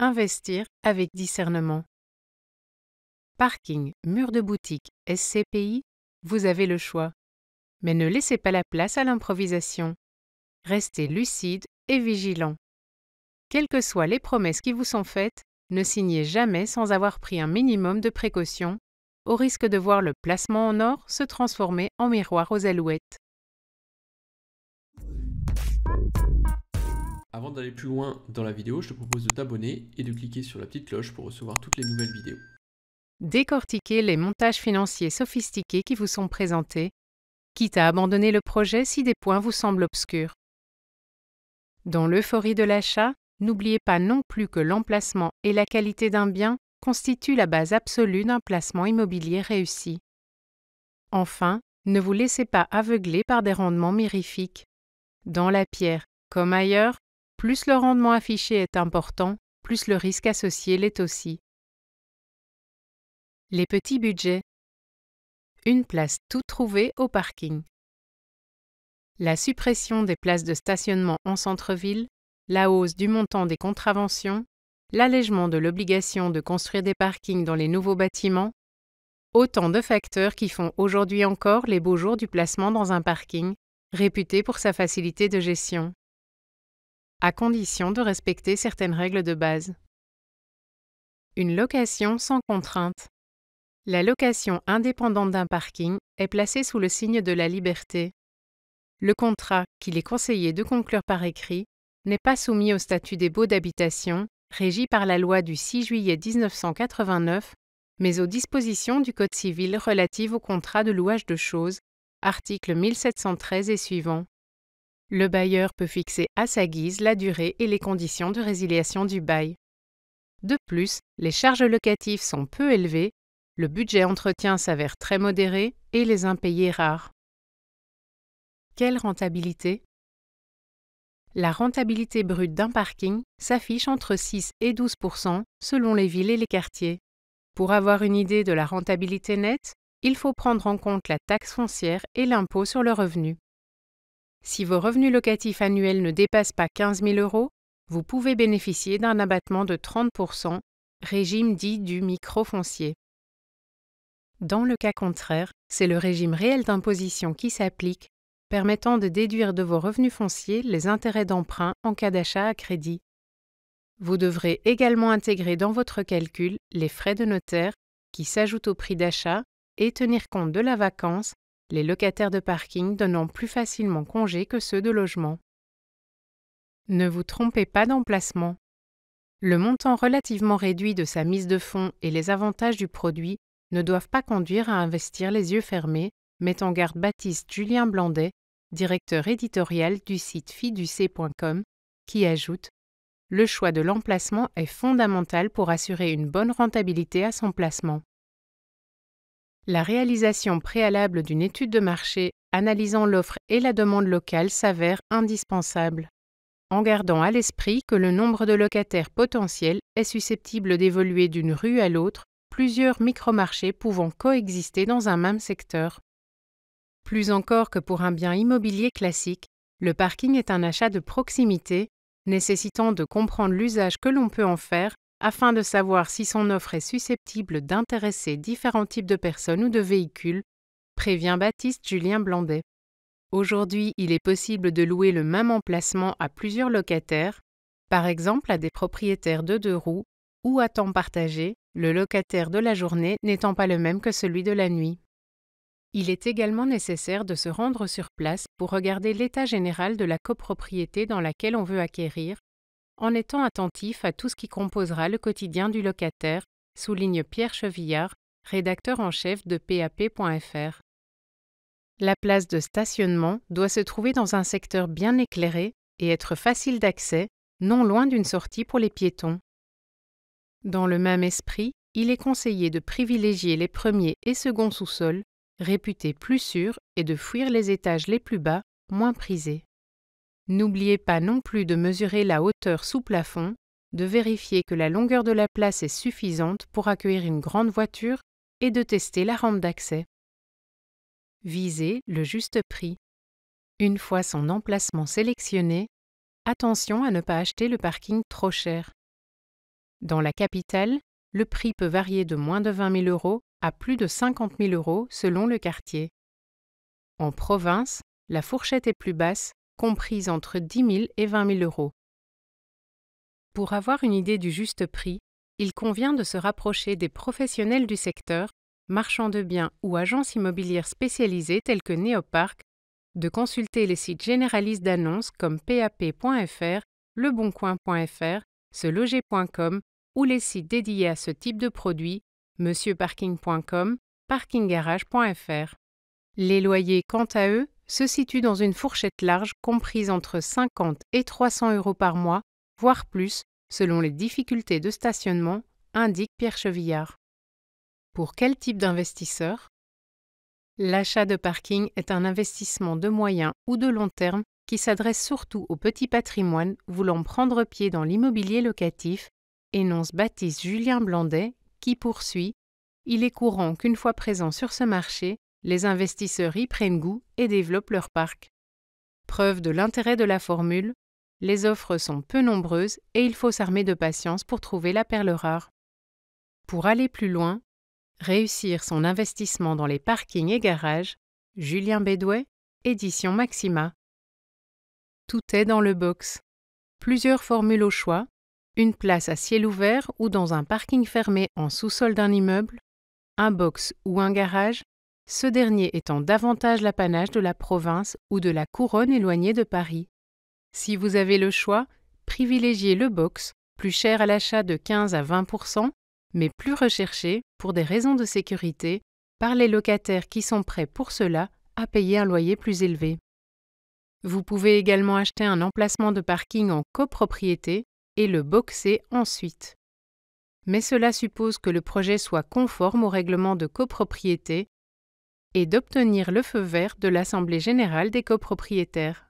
Investir avec discernement. Parking, mur de boutique, SCPI, vous avez le choix. Mais ne laissez pas la place à l'improvisation. Restez lucide et vigilant. Quelles que soient les promesses qui vous sont faites, ne signez jamais sans avoir pris un minimum de précautions, au risque de voir le placement en or se transformer en miroir aux alouettes. Avant d'aller plus loin dans la vidéo, je te propose de t'abonner et de cliquer sur la petite cloche pour recevoir toutes les nouvelles vidéos. Décortiquez les montages financiers sophistiqués qui vous sont présentés, quitte à abandonner le projet si des points vous semblent obscurs. Dans l'euphorie de l'achat, n'oubliez pas non plus que l'emplacement et la qualité d'un bien constituent la base absolue d'un placement immobilier réussi. Enfin, ne vous laissez pas aveugler par des rendements mirifiques. Dans la pierre, comme ailleurs, plus le rendement affiché est important, plus le risque associé l'est aussi. Les petits budgets. Une place tout trouvée au parking. La suppression des places de stationnement en centre-ville, la hausse du montant des contraventions, l'allègement de l'obligation de construire des parkings dans les nouveaux bâtiments, autant de facteurs qui font aujourd'hui encore les beaux jours du placement dans un parking, réputé pour sa facilité de gestion à condition de respecter certaines règles de base. Une location sans contrainte. La location indépendante d'un parking est placée sous le signe de la liberté. Le contrat, qu'il est conseillé de conclure par écrit, n'est pas soumis au statut des baux d'habitation, régi par la loi du 6 juillet 1989, mais aux dispositions du Code civil relatives au contrat de louage de choses, articles 1713 et suivants. Le bailleur peut fixer à sa guise la durée et les conditions de résiliation du bail. De plus, les charges locatives sont peu élevées, le budget entretien s'avère très modéré et les impayés rares. Quelle rentabilité La rentabilité brute d'un parking s'affiche entre 6 et 12 selon les villes et les quartiers. Pour avoir une idée de la rentabilité nette, il faut prendre en compte la taxe foncière et l'impôt sur le revenu. Si vos revenus locatifs annuels ne dépassent pas 15 000 euros, vous pouvez bénéficier d'un abattement de 30 régime dit du microfoncier. Dans le cas contraire, c'est le régime réel d'imposition qui s'applique, permettant de déduire de vos revenus fonciers les intérêts d'emprunt en cas d'achat à crédit. Vous devrez également intégrer dans votre calcul les frais de notaire qui s'ajoutent au prix d'achat et tenir compte de la vacance les locataires de parking donnant plus facilement congé que ceux de logement. Ne vous trompez pas d'emplacement. Le montant relativement réduit de sa mise de fonds et les avantages du produit ne doivent pas conduire à investir les yeux fermés, met en garde Baptiste Julien Blandet, directeur éditorial du site fiduc.com, qui ajoute Le choix de l'emplacement est fondamental pour assurer une bonne rentabilité à son placement. La réalisation préalable d'une étude de marché analysant l'offre et la demande locale s'avère indispensable, en gardant à l'esprit que le nombre de locataires potentiels est susceptible d'évoluer d'une rue à l'autre, plusieurs micromarchés pouvant coexister dans un même secteur. Plus encore que pour un bien immobilier classique, le parking est un achat de proximité, nécessitant de comprendre l'usage que l'on peut en faire afin de savoir si son offre est susceptible d'intéresser différents types de personnes ou de véhicules, prévient Baptiste Julien Blandet. Aujourd'hui, il est possible de louer le même emplacement à plusieurs locataires, par exemple à des propriétaires de deux roues ou à temps partagé, le locataire de la journée n'étant pas le même que celui de la nuit. Il est également nécessaire de se rendre sur place pour regarder l'état général de la copropriété dans laquelle on veut acquérir en étant attentif à tout ce qui composera le quotidien du locataire, souligne Pierre Chevillard, rédacteur en chef de PAP.fr. La place de stationnement doit se trouver dans un secteur bien éclairé et être facile d'accès, non loin d'une sortie pour les piétons. Dans le même esprit, il est conseillé de privilégier les premiers et seconds sous-sols, réputés plus sûrs, et de fuir les étages les plus bas, moins prisés. N'oubliez pas non plus de mesurer la hauteur sous plafond, de vérifier que la longueur de la place est suffisante pour accueillir une grande voiture et de tester la rampe d'accès. Visez le juste prix. Une fois son emplacement sélectionné, attention à ne pas acheter le parking trop cher. Dans la capitale, le prix peut varier de moins de 20 000 euros à plus de 50 000 euros selon le quartier. En province, la fourchette est plus basse comprise entre 10 000 et 20 000 euros. Pour avoir une idée du juste prix, il convient de se rapprocher des professionnels du secteur, marchands de biens ou agences immobilières spécialisées telles que Neopark, de consulter les sites généralistes d'annonces comme pap.fr, leboncoin.fr, seloger.com ou les sites dédiés à ce type de produit, monsieurparking.com, parkinggarage.fr. Les loyers, quant à eux, se situe dans une fourchette large comprise entre 50 et 300 euros par mois, voire plus, selon les difficultés de stationnement, indique Pierre Chevillard. Pour quel type d'investisseur L'achat de parking est un investissement de moyen ou de long terme qui s'adresse surtout aux petits patrimoines voulant prendre pied dans l'immobilier locatif, énonce Baptiste Julien Blandet, qui poursuit Il est courant qu'une fois présent sur ce marché, les investisseurs y prennent goût et développent leur parc. Preuve de l'intérêt de la formule, les offres sont peu nombreuses et il faut s'armer de patience pour trouver la perle rare. Pour aller plus loin, réussir son investissement dans les parkings et garages, Julien Bédouet, édition Maxima. Tout est dans le box. Plusieurs formules au choix, une place à ciel ouvert ou dans un parking fermé en sous-sol d'un immeuble, un box ou un garage, ce dernier étant davantage l'apanage de la province ou de la couronne éloignée de Paris. Si vous avez le choix, privilégiez le box, plus cher à l'achat de 15 à 20 mais plus recherché, pour des raisons de sécurité, par les locataires qui sont prêts pour cela à payer un loyer plus élevé. Vous pouvez également acheter un emplacement de parking en copropriété et le boxer ensuite. Mais cela suppose que le projet soit conforme au règlement de copropriété et d'obtenir le feu vert de l'Assemblée générale des copropriétaires.